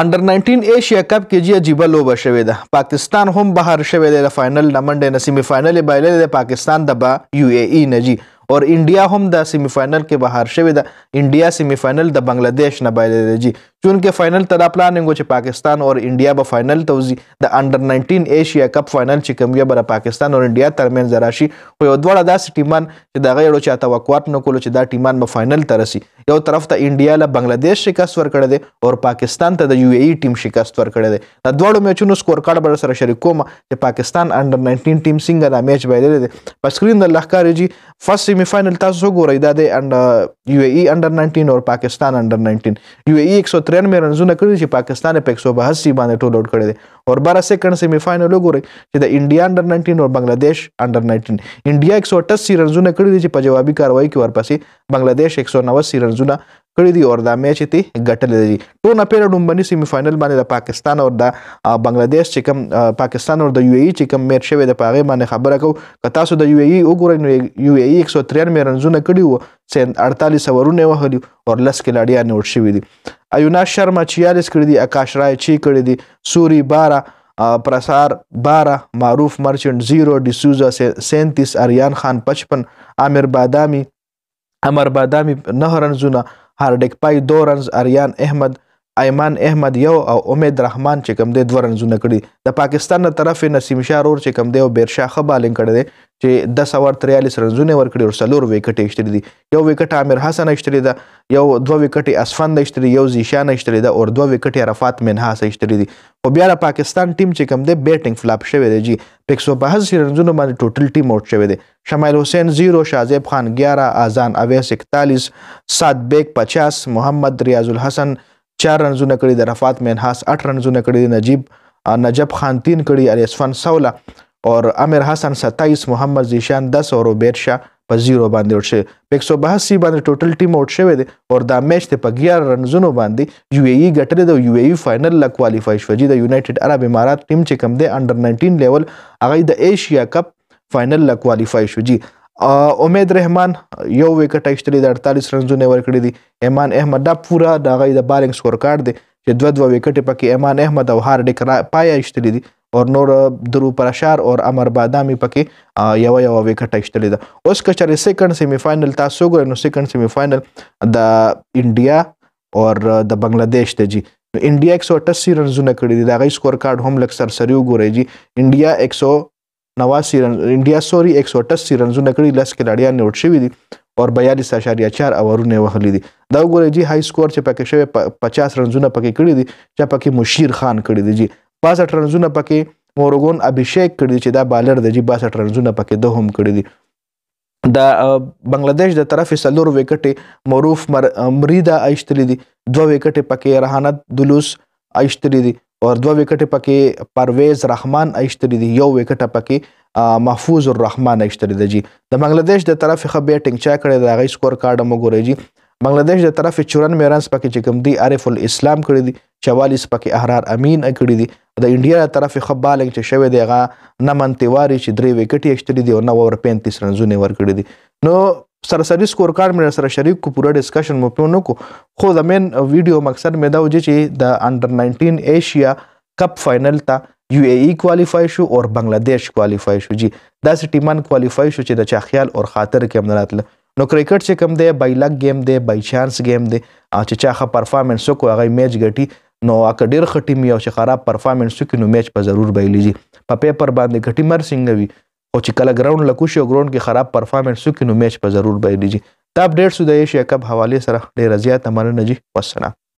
انډر 19 ایشیا کپ کې جی عجیب لوبه شوې ده پاکستان هم بهر شوې ده فائنل نه منډه نصیب فائنل بایلل د پاکستان دبا یو ای ای نجی اور انډیا هم د سیمی فائنل کې بهر شوې ده انډیا سیمی فائنل د بنگلاديش نه بایلل جی چونکه فائنل ته دا پلان غو چې پاکستان او انډیا به فائنل ته وزي د انډر 19 ایشیا کپ فائنل چې کوم به پاکستان او انډیا ترمن زراشي خو یو دوړه داسې ټیمان چې د غیرو چا توقعات نه کولو چې دا ټیمان به فائنل ته رسی یو طرف ته انډیا له بنگلاديش شکست ورکړی دی او پاکستان ته د یو ای ټیم شکست ورکړی دی دا دوړو میچونو سکور کارت به سره شریک کوم چې پاکستان انډر 19 ټیم څنګه دا میچ بایللی دی په سکرین د لخکارې جی فرست سیمی فائنل تاسو وګورئ دا د UAE انډر 19 او پاکستان انډر 19 UAE 193 رنزونه کړی چې پاکستان په 182 باندې ټول اوټ کړی دی او 12 سیکنډ سیمی فائنل وګورئ چې د انډیا انډر 19 او بنگلاديش انډر 19 انډیا 188 رنزونه کړی دي چې په جوابي کاروایی کې ورپسې بنگلاديش 189 رنزونه کړی دی او دا میچ ته ګټل دی ټونه پیره ډومبني سیمی فائنل باندې د پاکستان او د بنگلاديش چې کوم پاکستان او د یو ای چې کوم میچ شوی د پاغه باندې خبره کو که تاسو د یو ای وګورئ نو یو ای 193 رنزونه کړی وو 48 ورونه وهلی او لس کلاډیان نوټ شوی دی ایونا شرما 46 کړی دی آکاش رای چی کړی دی سوري 12 प्रसार 12 معروف مرچنٹ 0 डिसूजा से 37 आर्यन खान 55 आमिर बादामी अमर बादामी 9 रन जुना هارډیک پای دورنز اریان احمد ایمان احمد یو او امید رحمان چې کوم دی دوه رنزونه کړي د پاکستان نه طرف نسیم شاه رور چې کوم دی او بیرشاه ښه بالینګ کړی دی چې دس اوور تریالیس رنزونه ورکړي او څلور ویکټې اشتري دي یو ویکټ عامر حسن اشتري ده یو دوه ویکټې اسفند اشتري یو زیشان اشتري ده او دوه ویکټې عرفات منحاس اشتري دي خو بیا د پاکستان ټیم چې کوم دی بیټینګ فلاپ شوی دی جی په 182 رنزونو باندې ټوټل ټیم اوټ شوی دی شمایل حسین 0 شاذیب خان 11 اذان اویس 41 صاد بیگ 50 محمد ریاض الحسن 0 4 رنزونه کړی د رفعت منحاس 8 رنزونه کړی د نجیب نجب خان 3 کړی الیسفن 16 اور امیر حسن 27 محمد زیشان 10 او روبیت شاه په 0 باندې اوټ شوی په 182 باندې ټوټل ټیم اوټ شوی دی او دا میچ ته په 11 رنزونو باندې یو ای ای ګټلې د یو ای ای فائنل لا کوالیفای شو چې د یونایټډ عرب امارات ټیم چې کم دی انډر 19 لیول هغه د ایشیا کپ فائنل لا کوالیفای شو جی امید رحمان یو وکټ اخیستلی د 48 رنزونه ورکړي دي ایمان احمد دا پورا د غي د بالینګ سکور کارت دی چې دوه دوه وکټ پکې ایمان احمد او هاردیک پای اخیستلی دي اور نور درو پرشار اور امر بادامی پکې یو یو وکټ اخیستلی ده اوس کچره سیکنډ سیمی فائنل تاسو ګورئ نو سیکنډ سیمی فائنل د انډیا اور د بنگلاديش ته جی انډیا 188 رنزونه کړی دي دا غي سکور کارت هم لکسر سریو ګورئ جی انډیا 100 نواسی رن انډیا سوري 180 رنزونه کړی لس کلاډیان نیوټ شوی دي او 42.4 اورونه وهلي دي دا وګورئ جی های سکور چې پکې شوی 50 رنزونه پکې کړی دي چې پکې مشیر خان کړی دي جی 65 رنزونه پکې مورګون ابھیشیک کړی چې دا بالر دی جی 62 رنزونه پکې د هم کړی دي د بنگلاديش د طرف سلور وکټ معروف مریدا ایشتلی دي دوه وکټ پکې رهانت دلوس ایشتلی دي او دوه وکټ پکې پرویز رحمان ایشتری دی یو وکټ پکې محفوظ الرحمن ایشتری دی جی د بنگلاديش د طرف خه بیټینګ چا کړی دا غي سکور کارډ مو ګورې جی بنگلاديش د طرف 94 رنز پکې چې کوم دی عارف الاسلام کړی دی 44 پکې احرار امین کړی دی د انډیا طرف خبالنګ چې شوی دی غا نمن تیواری چې درې وکټ یې اشتری دی او نو اور 35 رنزونه ور کړی دی نو سرسری سکور کارت مې سره شریک کو پوره ډیسکشن مو په نو کو خو د مین ویډیو مقصد مې دا و چې د انډر 19 ایشیا کپ فائنل ته یو ای ای کوالیفای شو او بنگلاديش کوالیفای شو جی دا سټیمان کوالیفای شو چې د چا خیال او خاطر کې امنراتل نو کرکټ چې کم دی بای لک گیم دی بای چانس گیم دی چې چا ښه پرفارمنس کو هغه میچ ګټي نو اکه ډیر ښه ټیم یو چې خراب پرفارمنس کو نو میچ په ضرور بایلی جی په پیپر باندې ګټي مر سنگ وی او چې کله ګراوند لکوشي او ګراوند کې خراب پرفارمنس وکړي نو میچ په ضرور به دیږي دا اپډیټ سو د ایشیا کپ حواله سره ډیر زیات مننه جی والسلام